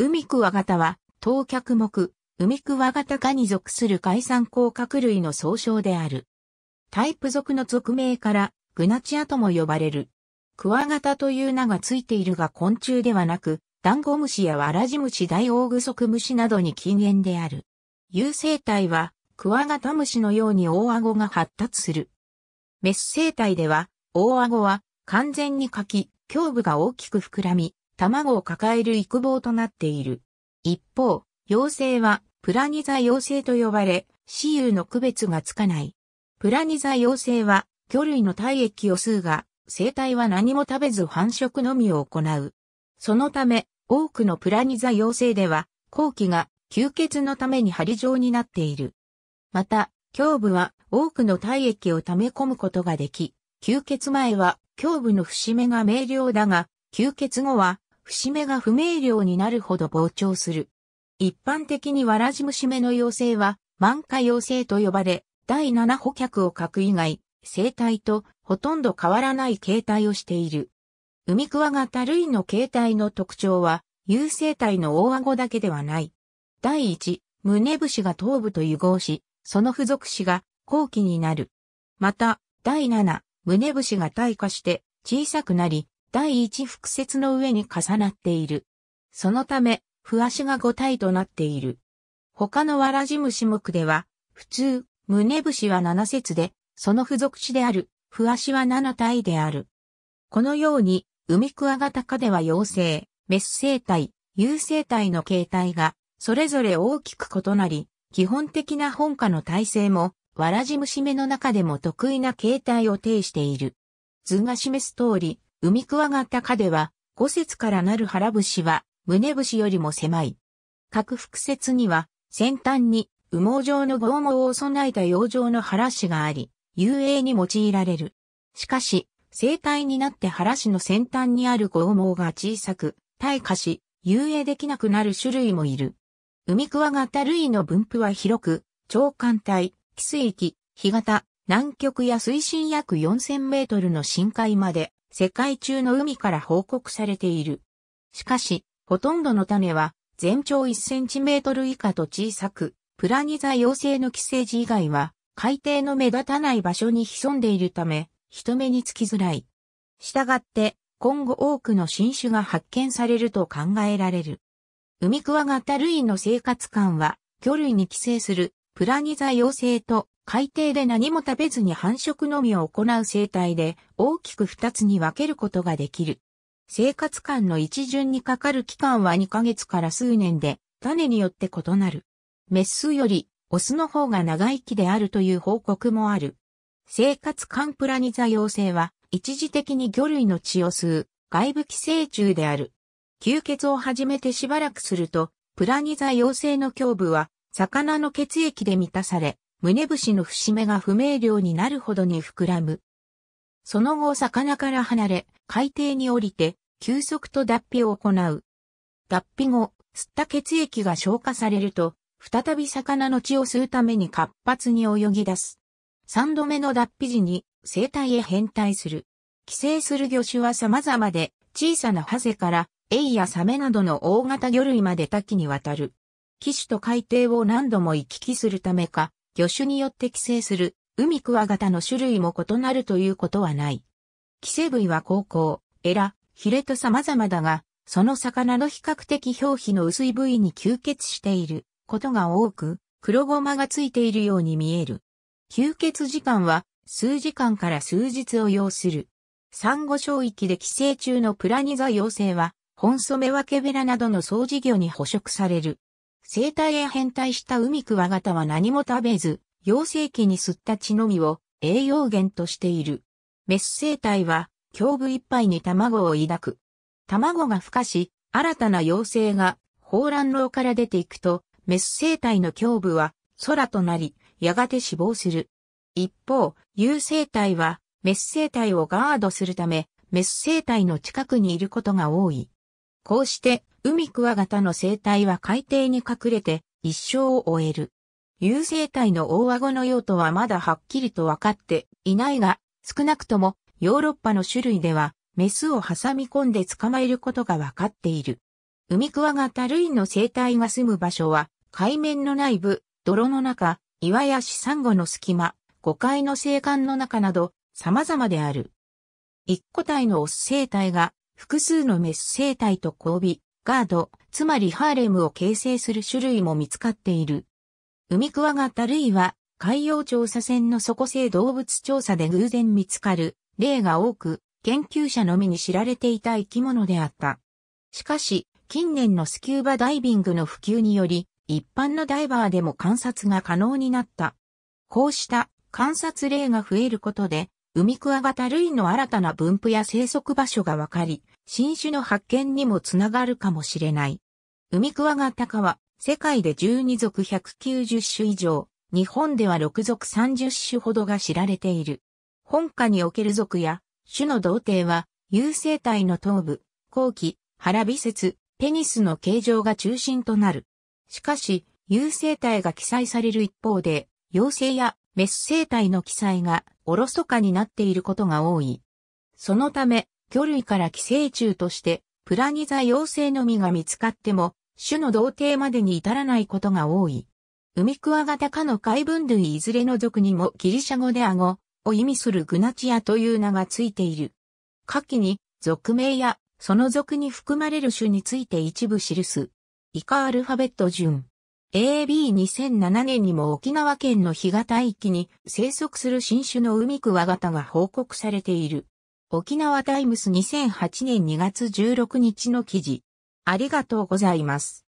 ウミクワガタは、当脚目、ウミクワガタ科に属する海産甲殻類の総称である。タイプ属の属名から、グナチアとも呼ばれる。クワガタという名がついているが昆虫ではなく、ダンゴムシやワラジムシダイオウグソクムシなどに禁煙である。有生体は、クワガタムシのように大顎が発達する。メス生体では、大顎は完全に書き、胸部が大きく膨らみ、卵を抱える育房となっている。一方、幼生はプラニザ幼生と呼ばれ、雌雄の区別がつかない。プラニザ幼生は魚類の体液を吸うが、生体は何も食べず繁殖のみを行う。そのため、多くのプラニザ幼生では、後期が吸血のために針状になっている。また、胸部は多くの体液を溜め込むことができ、吸血前は胸部の節目が明瞭だが、吸血後は節目が不明瞭になるほど膨張する。一般的にわらじ節目の妖精は、満開妖精と呼ばれ、第七補脚を書く以外、生態とほとんど変わらない形態をしている。海クワガタ類の形態の特徴は、有生体の大顎だけではない。第一、胸節が頭部と融合し、その付属詞が後期になる。また、第七、胸節が退化して小さくなり、第一複節の上に重なっている。そのため、不足が5体となっている。他のわらじ虫目では、普通、胸節は7節で、その付属地である、不足は7体である。このように、ウミクワガタ科では妖精、メス生体、有生体の形態が、それぞれ大きく異なり、基本的な本科の体制も、わらじ虫目の中でも得意な形態を呈している。図が示す通り、海クワガタ科では、五節からなる腹節は、胸節よりも狭い。各複節には、先端に羽毛状の剛毛を備えた養状の腹子があり、遊泳に用いられる。しかし、生体になって腹子の先端にある剛毛が小さく、退化し、遊泳できなくなる種類もいる。海クワガタ類の分布は広く、長管体、寄水域、干潟、南極や水深約4000メートルの深海まで世界中の海から報告されている。しかし、ほとんどの種は全長1センチメートル以下と小さく、プラニザ陽性の寄生児以外は海底の目立たない場所に潜んでいるため、人目につきづらい。したがって、今後多くの新種が発見されると考えられる。海クワガタ類の生活感は、魚類に寄生するプラニザ陽性と海底で何も食べずに繁殖のみを行う生態で、大きく2つに分けることができる。生活間の一巡にかかる期間は2ヶ月から数年で、種によって異なる。メスより、オスの方が長生きであるという報告もある。生活間プラニザ陽性は、一時的に魚類の血を吸う、外部寄生虫である。吸血を始めてしばらくすると、プラニザ陽性の胸部は、魚の血液で満たされ、胸節の節目が不明瞭になるほどに膨らむ。その後魚から離れ、海底に降りて、急速と脱皮を行う。脱皮後、吸った血液が消化されると、再び魚の血を吸うために活発に泳ぎ出す。三度目の脱皮時に生態へ変態する。寄生する魚種は様々で、小さなハゼから、エイやサメなどの大型魚類まで多岐にわたる。機種と海底を何度も行き来するためか、魚種によって寄生する海クワガタの種類も異なるということはない。寄生部位は高校、エラ、ヒレと様々だが、その魚の比較的表皮の薄い部位に吸血していることが多く、黒ごまがついているように見える。吸血時間は数時間から数日を要する。産後礁域で寄生中のプラニザ幼生は、ホンソメワケベラなどの総事業に捕食される。生体へ変態した海クワガタは何も食べず、幼生期に吸った血のみを栄養源としている。メス生体は、胸部いっぱいに卵を抱く。卵が孵化し、新たな幼生が、放卵楼から出ていくと、メス生体の胸部は、空となり、やがて死亡する。一方、有生体は、メス生体をガードするため、メス生体の近くにいることが多い。こうして、海クワガタの生態は海底に隠れて一生を終える。有生態の大顎の用途はまだはっきりと分かっていないが、少なくともヨーロッパの種類では、メスを挟み込んで捕まえることが分かっている。海クワガタ類の生態が住む場所は、海面の内部、泥の中、岩やサ産後の隙間、誤解の生還の中など、様々である。一個体のオス生態が、複数のメス生態と交尾、ガード、つまりハーレムを形成する種類も見つかっている。ウミクワガタ類は海洋調査船の底性動物調査で偶然見つかる例が多く、研究者のみに知られていた生き物であった。しかし、近年のスキューバダイビングの普及により、一般のダイバーでも観察が可能になった。こうした観察例が増えることで、ウミクワガタ類の新たな分布や生息場所が分かり、新種の発見にもつながるかもしれない。ウミクワガタカは、世界で12属190種以上、日本では6属30種ほどが知られている。本家における属や、種の同定は、有生体の頭部、後期、腹微節、ペニスの形状が中心となる。しかし、有生体が記載される一方で、陽性やメス生体の記載がおろそかになっていることが多い。そのため、魚類から寄生虫としてプラニザ陽性のみが見つかっても、種の同定までに至らないことが多い。ウミクワガタ科の海分類いずれの属にもギリシャ語でアゴを意味するグナチアという名がついている。下記に属名やその属に含まれる種について一部記す。以下アルファベット順。AB2007 年にも沖縄県の干潟域に生息する新種のウミクワガタが報告されている。沖縄タイムス2008年2月16日の記事。ありがとうございます。